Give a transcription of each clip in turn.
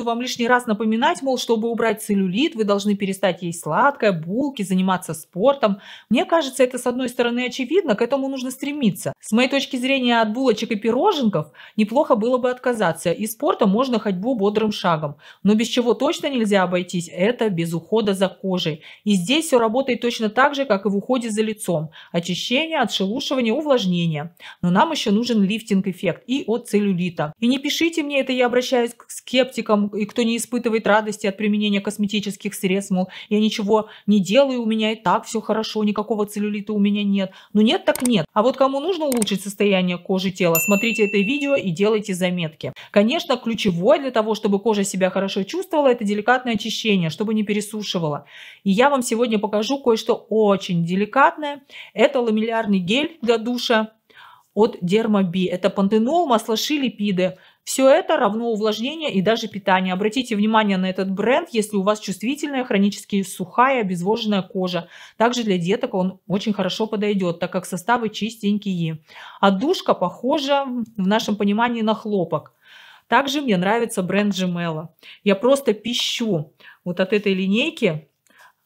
буду вам лишний раз напоминать, мол, чтобы убрать целлюлит, вы должны перестать есть сладкое, булки, заниматься спортом. Мне кажется, это с одной стороны очевидно, к этому нужно стремиться. С моей точки зрения, от булочек и пироженков неплохо было бы отказаться. И спорта можно ходьбу бодрым шагом. Но без чего точно нельзя обойтись, это без ухода за кожей. И здесь все работает точно так же, как и в уходе за лицом. Очищение, отшелушивание, увлажнение. Но нам еще нужен лифтинг-эффект и от целлюлита. И не пишите мне, это я обращаюсь к скептикам, и кто не испытывает радости от применения косметических средств, мол, я ничего не делаю, у меня и так все хорошо, никакого целлюлита у меня нет. Ну нет, так нет. А вот кому нужно улучшить состояние кожи тела, смотрите это видео и делайте заметки. Конечно, ключевое для того, чтобы кожа себя хорошо чувствовала, это деликатное очищение, чтобы не пересушивало. И я вам сегодня покажу кое-что очень деликатное. Это ламеллярный гель для душа от Дермаби. Это пантенол, масло ши, липиды. Все это равно увлажнение и даже питание. Обратите внимание на этот бренд, если у вас чувствительная, хронически сухая, обезвоженная кожа. Также для деток он очень хорошо подойдет, так как составы чистенькие. Отдушка а похожа в нашем понимании на хлопок. Также мне нравится бренд Gemella. Я просто пищу вот от этой линейки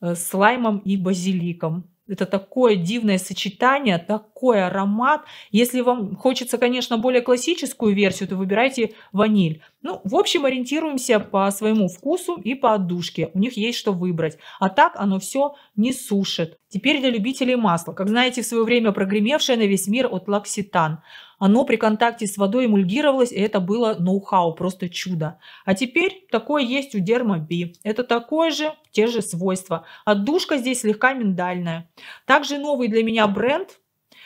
э, с лаймом и базиликом. Это такое дивное сочетание, такой аромат. Если вам хочется, конечно, более классическую версию, то выбирайте ваниль. Ну, в общем, ориентируемся по своему вкусу и по отдушке. У них есть что выбрать. А так оно все не сушит. Теперь для любителей масла. Как знаете, в свое время прогремевшее на весь мир от лакситан – оно при контакте с водой эмульгировалось, и это было ноу-хау, просто чудо. А теперь такое есть у Дерма Би. Это такое же, те же свойства. Отдушка здесь слегка миндальная. Также новый для меня бренд,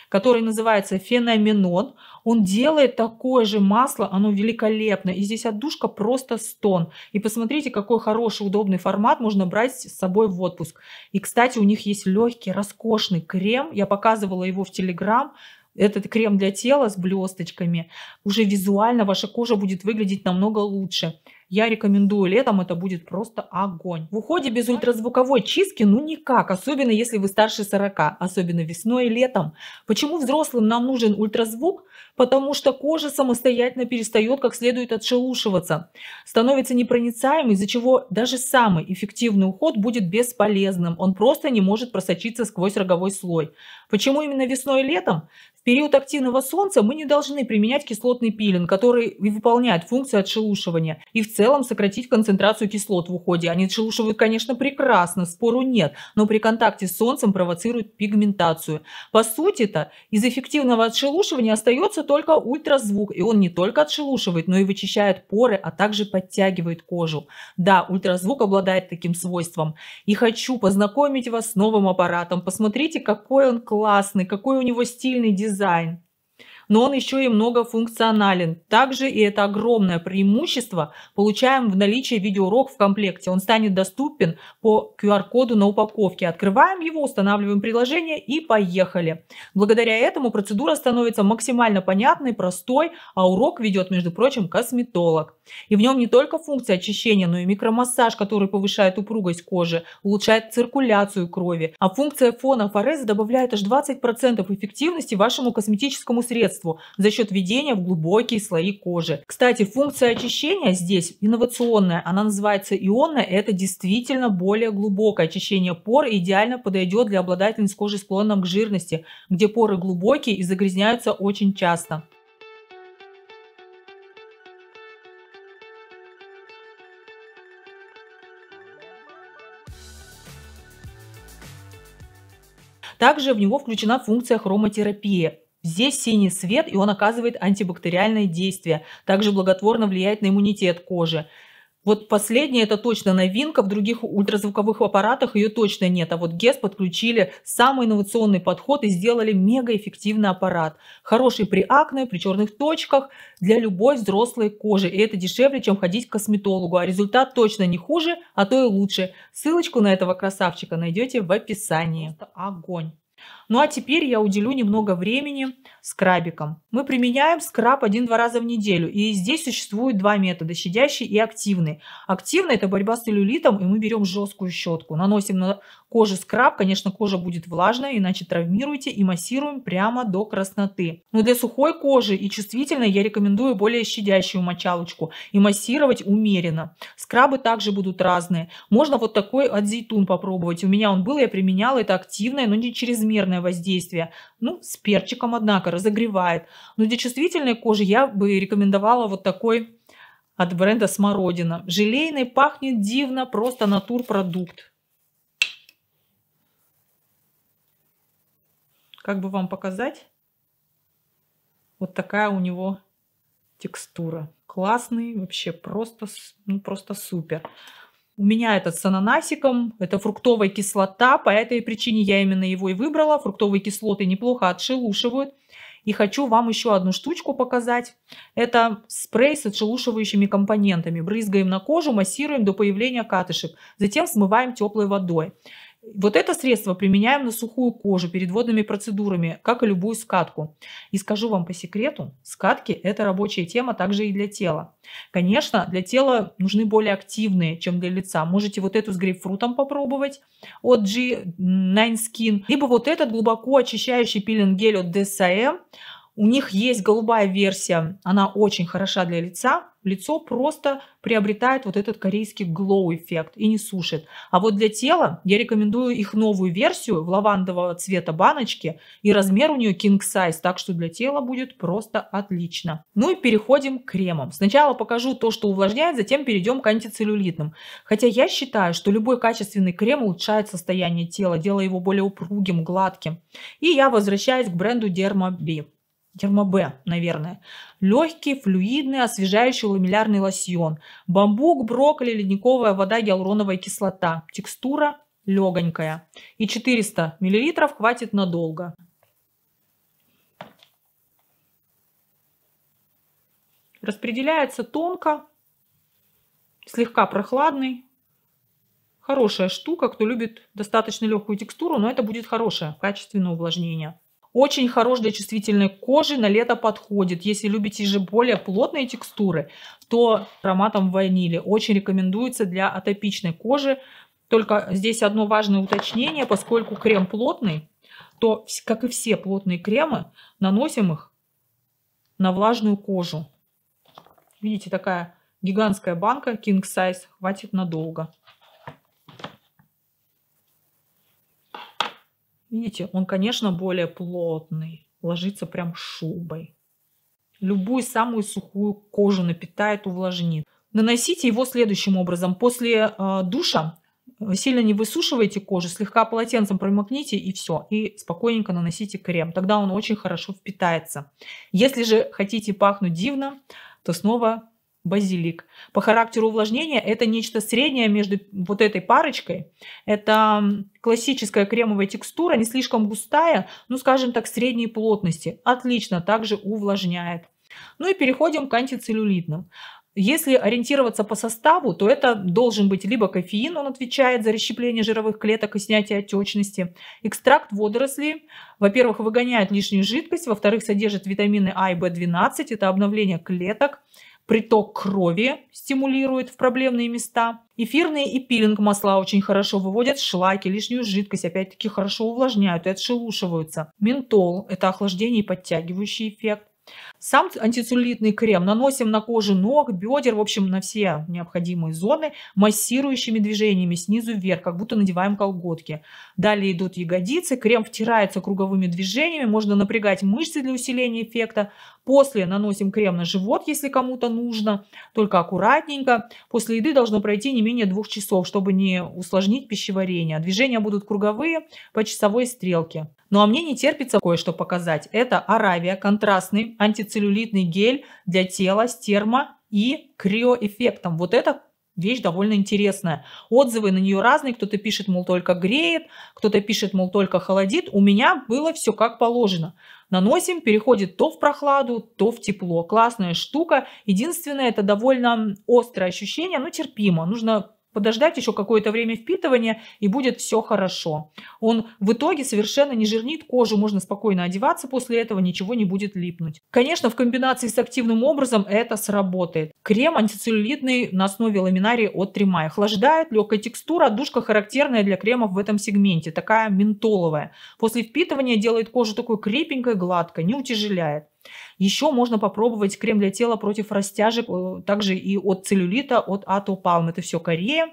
который называется Феноменон. Он делает такое же масло, оно великолепно. И здесь отдушка просто стон. И посмотрите, какой хороший, удобный формат можно брать с собой в отпуск. И, кстати, у них есть легкий, роскошный крем. Я показывала его в Телеграм этот крем для тела с блесточками, уже визуально ваша кожа будет выглядеть намного лучше. Я рекомендую летом, это будет просто огонь. В уходе без ультразвуковой чистки ну никак, особенно если вы старше 40, особенно весной и летом. Почему взрослым нам нужен ультразвук? Потому что кожа самостоятельно перестает как следует отшелушиваться, становится непроницаемой, из-за чего даже самый эффективный уход будет бесполезным. Он просто не может просочиться сквозь роговой слой. Почему именно весной и летом? период активного солнца мы не должны применять кислотный пилинг, который выполняет функцию отшелушивания, и в целом сократить концентрацию кислот в уходе. Они отшелушивают, конечно, прекрасно, спору нет, но при контакте с солнцем провоцируют пигментацию. По сути-то, из эффективного отшелушивания остается только ультразвук, и он не только отшелушивает, но и вычищает поры, а также подтягивает кожу. Да, ультразвук обладает таким свойством. И хочу познакомить вас с новым аппаратом. Посмотрите, какой он классный, какой у него стильный дизайн design но он еще и многофункционален. Также, и это огромное преимущество, получаем в наличии видеоурок в комплекте. Он станет доступен по QR-коду на упаковке. Открываем его, устанавливаем приложение и поехали. Благодаря этому процедура становится максимально понятной, простой, а урок ведет, между прочим, косметолог. И в нем не только функция очищения, но и микромассаж, который повышает упругость кожи, улучшает циркуляцию крови. А функция фона Фореза добавляет аж 20% эффективности вашему косметическому средству средству за счет введения в глубокие слои кожи. Кстати, функция очищения здесь инновационная, она называется ионная, это действительно более глубокое очищение пор и идеально подойдет для обладательниц кожи склонным к жирности, где поры глубокие и загрязняются очень часто. Также в него включена функция хромотерапии. Здесь синий свет, и он оказывает антибактериальное действие. Также благотворно влияет на иммунитет кожи. Вот последняя это точно новинка, в других ультразвуковых аппаратах ее точно нет. А вот ГЕС подключили самый инновационный подход и сделали мегаэффективный аппарат. Хороший при акне, при черных точках, для любой взрослой кожи. И это дешевле, чем ходить к косметологу. А результат точно не хуже, а то и лучше. Ссылочку на этого красавчика найдете в описании. Это Огонь! Ну а теперь я уделю немного времени скрабикам. Мы применяем скраб один-два раза в неделю. И здесь существует два метода, щадящий и активный. Активный – это борьба с целлюлитом, и мы берем жесткую щетку, наносим на кожу скраб. Конечно, кожа будет влажная, иначе травмируете, и массируем прямо до красноты. Но для сухой кожи и чувствительной я рекомендую более щадящую мочалочку и массировать умеренно. Скрабы также будут разные. Можно вот такой от зейтун попробовать. У меня он был, я применяла это активное, но не чрезмерное воздействие. Ну, с перчиком, однако, разогревает. Но для чувствительной кожи я бы рекомендовала вот такой от бренда Смородина. Желейный, пахнет дивно, просто натурпродукт. Как бы вам показать? Вот такая у него текстура. Классный, вообще просто, ну, просто супер. У меня этот с ананасиком, это фруктовая кислота, по этой причине я именно его и выбрала. Фруктовые кислоты неплохо отшелушивают. И хочу вам еще одну штучку показать. Это спрей с отшелушивающими компонентами. Брызгаем на кожу, массируем до появления катышек. Затем смываем теплой водой. Вот это средство применяем на сухую кожу перед водными процедурами, как и любую скатку. И скажу вам по секрету, скатки – это рабочая тема также и для тела. Конечно, для тела нужны более активные, чем для лица. Можете вот эту с грейпфрутом попробовать от G9 Skin, либо вот этот глубоко очищающий пилинг-гель от DSM – а у них есть голубая версия, она очень хороша для лица. Лицо просто приобретает вот этот корейский glow эффект и не сушит. А вот для тела я рекомендую их новую версию в лавандового цвета баночки. И размер у нее king size, так что для тела будет просто отлично. Ну и переходим к кремам. Сначала покажу то, что увлажняет, затем перейдем к антицеллюлитным. Хотя я считаю, что любой качественный крем улучшает состояние тела, делая его более упругим, гладким. И я возвращаюсь к бренду Derma B. Ермабе, наверное. Легкий, флюидный, освежающий ламеллярный лосьон. Бамбук, брокколи, ледниковая вода, гиалуроновая кислота. Текстура легонькая. И 400 мл хватит надолго. Распределяется тонко, слегка прохладный. Хорошая штука, кто любит достаточно легкую текстуру, но это будет хорошее, качественное увлажнение. Очень хорош для чувствительной кожи, на лето подходит. Если любите же более плотные текстуры, то ароматом ванили. Очень рекомендуется для атопичной кожи. Только здесь одно важное уточнение, поскольку крем плотный, то, как и все плотные кремы, наносим их на влажную кожу. Видите, такая гигантская банка King Size, хватит надолго. Видите, он, конечно, более плотный, ложится прям шубой. Любую самую сухую кожу напитает, увлажнит. Наносите его следующим образом. После э, душа э, сильно не высушивайте кожу, слегка полотенцем промокните и все. И спокойненько наносите крем. Тогда он очень хорошо впитается. Если же хотите пахнуть дивно, то снова базилик. По характеру увлажнения это нечто среднее между вот этой парочкой. Это классическая кремовая текстура, не слишком густая, ну скажем так, средней плотности. Отлично, также увлажняет. Ну и переходим к антицеллюлитным. Если ориентироваться по составу, то это должен быть либо кофеин, он отвечает за расщепление жировых клеток и снятие отечности, экстракт водорослей, во-первых, выгоняет лишнюю жидкость, во-вторых, содержит витамины А и В12, это обновление клеток, приток крови стимулирует в проблемные места. Эфирные и пилинг масла очень хорошо выводят шлаки, лишнюю жидкость, опять-таки хорошо увлажняют и отшелушиваются. Ментол – это охлаждение и подтягивающий эффект. Сам антицеллюлитный крем наносим на кожу ног, бедер, в общем, на все необходимые зоны массирующими движениями снизу вверх, как будто надеваем колготки. Далее идут ягодицы, крем втирается круговыми движениями, можно напрягать мышцы для усиления эффекта. После наносим крем на живот, если кому-то нужно, только аккуратненько. После еды должно пройти не менее двух часов, чтобы не усложнить пищеварение. Движения будут круговые по часовой стрелке. Ну а мне не терпится кое-что показать. Это Аравия, контрастный антицеллюлитный гель для тела с термо- и криоэффектом. Вот это вещь довольно интересная. Отзывы на нее разные. Кто-то пишет, мол, только греет, кто-то пишет, мол, только холодит. У меня было все как положено. Наносим, переходит то в прохладу, то в тепло. Классная штука. Единственное, это довольно острое ощущение, но терпимо. Нужно подождать еще какое-то время впитывания, и будет все хорошо. Он в итоге совершенно не жирнит кожу, можно спокойно одеваться после этого, ничего не будет липнуть. Конечно, в комбинации с активным образом это сработает. Крем антицеллюлитный на основе ламинарии от Тримай. Охлаждает, легкая текстура, душка характерная для кремов в этом сегменте, такая ментоловая. После впитывания делает кожу такой крепенькой, гладкой, не утяжеляет. Еще можно попробовать крем для тела против растяжек, э, также и от целлюлита, от атопалм. Это все Корея.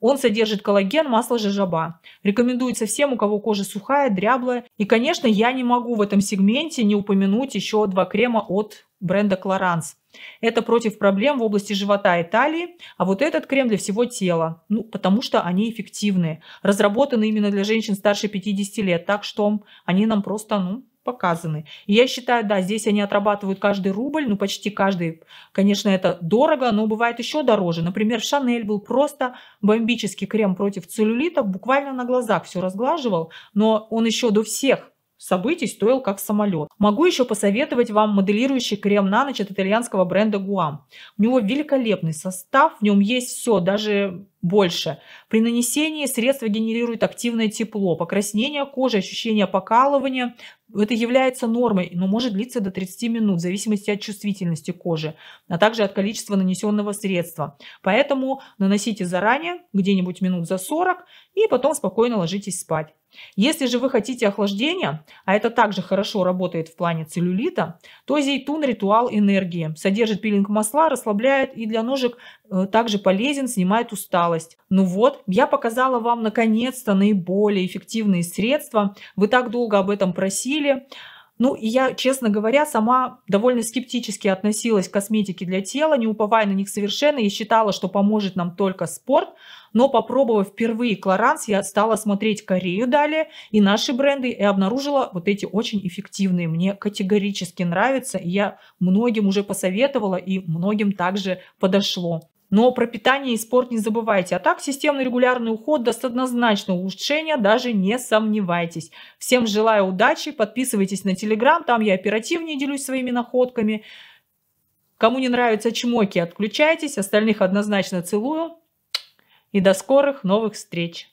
Он содержит коллаген, масло жажаба. Рекомендуется всем, у кого кожа сухая, дряблая. И, конечно, я не могу в этом сегменте не упомянуть еще два крема от бренда Clarins. Это против проблем в области живота и талии, а вот этот крем для всего тела, ну, потому что они эффективные. Разработаны именно для женщин старше 50 лет, так что они нам просто, ну, показаны. И я считаю, да, здесь они отрабатывают каждый рубль, ну почти каждый. Конечно, это дорого, но бывает еще дороже. Например, Шанель был просто бомбический крем против целлюлита, буквально на глазах все разглаживал, но он еще до всех событий стоил как самолет. Могу еще посоветовать вам моделирующий крем на ночь от итальянского бренда Guam. У него великолепный состав, в нем есть все, даже больше. При нанесении средство генерирует активное тепло, покраснение кожи, ощущение покалывания. Это является нормой, но может длиться до 30 минут в зависимости от чувствительности кожи, а также от количества нанесенного средства. Поэтому наносите заранее, где-нибудь минут за 40, и потом спокойно ложитесь спать. Если же вы хотите охлаждения, а это также хорошо работает в плане целлюлита, то зейтун – ритуал энергии. Содержит пилинг масла, расслабляет и для ножек Э, также полезен, снимает усталость. Ну вот, я показала вам наконец-то наиболее эффективные средства. Вы так долго об этом просили. Ну, и я, честно говоря, сама довольно скептически относилась к косметике для тела, не уповая на них совершенно, и считала, что поможет нам только спорт. Но попробовав впервые Клоранс, я стала смотреть Корею далее и наши бренды, и обнаружила вот эти очень эффективные. Мне категорически нравятся, и я многим уже посоветовала, и многим также подошло. Но про питание и спорт не забывайте. А так, системный регулярный уход даст однозначное улучшение, даже не сомневайтесь. Всем желаю удачи, подписывайтесь на Телеграм, там я оперативнее делюсь своими находками. Кому не нравятся чмоки, отключайтесь, остальных однозначно целую. И до скорых новых встреч!